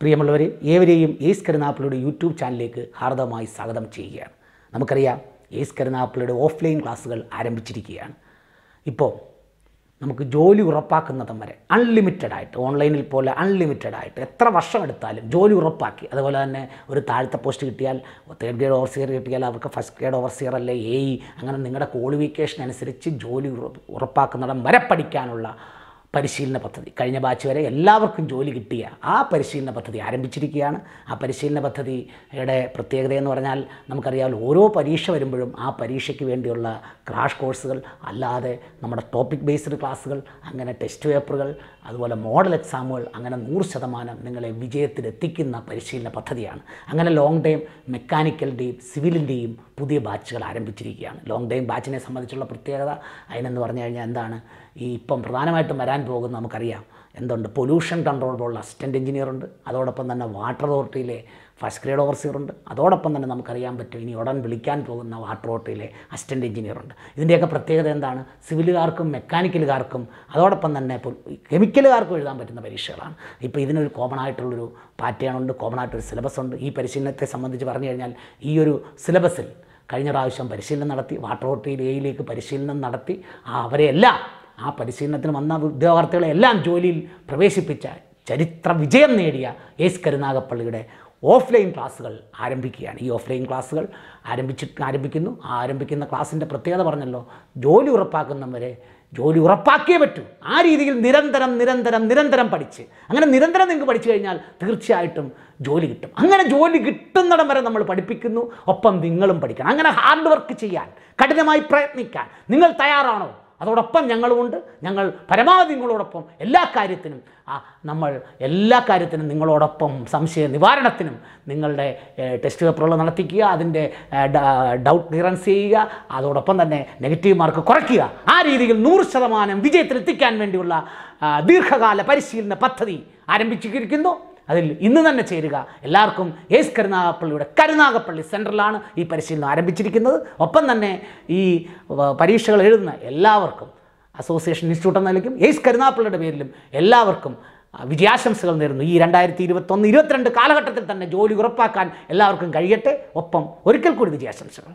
പ്രിയമുള്ളവർ ഏവരെയും ace കരുനാപ്പിളയുടെ YouTube ചാനലിലേക്ക് ഹാർദമായി സ്വാഗതം ചെയ്യുകയാണ് നമുക്കറിയാം ഏസ് കരുനാപ്പിളയുടെ ഓഫ്ലൈൻ ക്ലാസ്സുകൾ ആരംഭിച്ചിരിക്കുകയാണ് ഇപ്പോൾ നമുക്ക് ജോലി ഉറപ്പാക്കുന്നതം വരെ അൺലിമിറ്റഡ് ആയിട്ട് ഓൺലൈനിൽ പോലെ അൺലിമിറ്റഡ് ആയിട്ട് എത്ര വർഷം എടുത്താലും ജോലി ഉറപ്പാക്കി അതുപോലെ തന്നെ ഒരു താഴത്തെ പോസ്റ്റ് കിട്ടിയാൽ തേർഡ് ഗ്രേഡ് ഓവർസിയർ കിട്ടിയാൽ അവർക്ക് ഫസ്റ്റ് ഗ്രേഡ് ഓവർസിയർ അല്ലെ എ അങ്ങനെ നിങ്ങളുടെ ക്വാളിഫിക്കേഷൻ അനുസരിച്ച് ജോലി ഉറപ്പാക്കുന്നിടം വരെ പഠിക്കാനുള്ള പരിശീലന പദ്ധതി കഴിഞ്ഞ ബാച്ച് വരെ എല്ലാവർക്കും ജോലി കിട്ടിയ ആ പരിശീലന പദ്ധതി ആരംഭിച്ചിരിക്കുകയാണ് ആ പരിശീലന പദ്ധതിയുടെ പ്രത്യേകത എന്ന് പറഞ്ഞാൽ നമുക്കറിയാമല്ലോ ഓരോ പരീക്ഷ വരുമ്പോഴും ആ പരീക്ഷയ്ക്ക് വേണ്ടിയുള്ള ക്രാഷ് കോഴ്സുകൾ അല്ലാതെ നമ്മുടെ ടോപ്പിക് ബേസ്ഡ് ക്ലാസ്സുകൾ അങ്ങനെ ടെസ്റ്റ് പേപ്പറുകൾ അതുപോലെ മോഡൽ എക്സാമുകൾ അങ്ങനെ നൂറ് ശതമാനം നിങ്ങളെ വിജയത്തിലെത്തിക്കുന്ന പരിശീലന പദ്ധതിയാണ് അങ്ങനെ ലോങ് ടൈം മെക്കാനിക്കലിൻ്റെയും സിവിലിൻ്റെയും പുതിയ ബാച്ചുകൾ ആരംഭിച്ചിരിക്കുകയാണ് ലോങ് ടൈം ബാച്ചിനെ സംബന്ധിച്ചുള്ള പ്രത്യേകത അതിനെന്ന് പറഞ്ഞു കഴിഞ്ഞാൽ എന്താണ് ഈ ഇപ്പം പ്രധാനമായിട്ടും വരാൻ രോഗം നമുക്കറിയാം എന്തുണ്ട് പൊല്യൂഷൻ കൺട്രോൾ ബോർഡിൽ അസിസ്റ്റൻറ്റ് എഞ്ചിനീയർ ഉണ്ട് അതോടൊപ്പം തന്നെ വാട്ടർ അതോറിറ്റിയിലെ ഫസ്റ്റ് ഗ്രേഡ് ഓവർസിയർ ഉണ്ട് അതോടൊപ്പം തന്നെ നമുക്കറിയാൻ പറ്റും ഇനി ഉടൻ വിളിക്കാൻ പോകുന്ന വാട്ടർ അതോറിറ്റിയിലെ അസിസ്റ്റൻറ്റ് എഞ്ചിനീയർ ഉണ്ട് ഇതിൻ്റെയൊക്കെ പ്രത്യേകത എന്താണ് സിവിലുകാർക്കും മെക്കാനിക്കലുകാർക്കും അതോടൊപ്പം തന്നെ കെമിക്കലുകാർക്കും എഴുതാൻ പറ്റുന്ന പരീക്ഷകളാണ് ഇപ്പോൾ ഇതിനൊരു കോമൺ ആയിട്ടുള്ളൊരു പാറ്റേൺ ഉണ്ട് കോമൺ ആയിട്ടൊരു സിലബസ് ഉണ്ട് ഈ പരിശീലനത്തെ സംബന്ധിച്ച് പറഞ്ഞു കഴിഞ്ഞാൽ ഈ ഒരു സിലബസിൽ കഴിഞ്ഞ പ്രാവശ്യം പരിശീലനം നടത്തി വാട്ടർ അതോറിറ്റിയിൽ എയിലേക്ക് പരിശീലനം നടത്തി ആ അവരെല്ലാം ആ പരിശീലനത്തിന് വന്ന ഉദ്യോഗാർത്ഥികളെല്ലാം ജോലിയിൽ പ്രവേശിപ്പിച്ച ചരിത്ര വിജയം നേടിയ എസ് കരുനാഗപ്പള്ളിയുടെ ഓഫ്ലൈൻ ക്ലാസ്സുകൾ ആരംഭിക്കുകയാണ് ഈ ഓഫ്ലൈൻ ക്ലാസ്സുകൾ ആരംഭിച്ചു ആരംഭിക്കുന്നു ആ ആരംഭിക്കുന്ന ക്ലാസ്സിൻ്റെ പ്രത്യേകത പറഞ്ഞല്ലോ ജോലി ഉറപ്പാക്കുന്നവരെ ജോലി ഉറപ്പാക്കിയേ പറ്റൂ ആ രീതിയിൽ നിരന്തരം നിരന്തരം നിരന്തരം പഠിച്ച് അങ്ങനെ നിരന്തരം നിങ്ങൾക്ക് പഠിച്ചു കഴിഞ്ഞാൽ തീർച്ചയായിട്ടും ജോലി കിട്ടും അങ്ങനെ ജോലി കിട്ടുന്നിടം വരെ നമ്മൾ പഠിപ്പിക്കുന്നു ഒപ്പം നിങ്ങളും പഠിക്കണം അങ്ങനെ ഹാർഡ് വർക്ക് ചെയ്യാൻ കഠിനമായി പ്രയത്നിക്കാൻ നിങ്ങൾ തയ്യാറാണോ അതോടൊപ്പം ഞങ്ങളുമുണ്ട് ഞങ്ങൾ പരമാവധി നിങ്ങളോടൊപ്പം എല്ലാ കാര്യത്തിനും നമ്മൾ എല്ലാ കാര്യത്തിനും നിങ്ങളോടൊപ്പം സംശയ നിവാരണത്തിനും നിങ്ങളുടെ ടെസ്റ്റ് പേപ്പറുകൾ നടത്തിക്കുക അതിൻ്റെ ഡൗട്ട് ക്ലിയറൻസ് ചെയ്യുക അതോടൊപ്പം തന്നെ നെഗറ്റീവ് മാർക്ക് കുറയ്ക്കുക ആ രീതിയിൽ നൂറ് ശതമാനം വിജയത്തിലെത്തിക്കാൻ വേണ്ടിയുള്ള ദീർഘകാല പരിശീലന പദ്ധതി ആരംഭിച്ചിരിക്കുന്നു അതിൽ ഇന്ന് തന്നെ ചേരുക എല്ലാവർക്കും യേസ് കരുനാഗപ്പള്ളിയുടെ കരുനാഗപ്പള്ളി സെൻറ്ററിലാണ് ഈ പരിശീലനം ആരംഭിച്ചിരിക്കുന്നത് ഒപ്പം തന്നെ ഈ പരീക്ഷകൾ എഴുതുന്ന എല്ലാവർക്കും അസോസിയേഷൻ ഇൻസ്റ്റിറ്റ്യൂട്ട് എന്ന നിലയ്ക്കും യേസ് കരുനാഗപ്പള്ളിയുടെ പേരിലും എല്ലാവർക്കും വിജയാശംസകൾ നേരുന്നു ഈ രണ്ടായിരത്തി ഇരുപത്തൊന്ന് ഇരുപത്തിരണ്ട് കാലഘട്ടത്തിൽ തന്നെ ജോലി ഉറപ്പാക്കാൻ എല്ലാവർക്കും കഴിയട്ടെ ഒപ്പം ഒരിക്കൽ കൂടി വിജയാശംസകൾ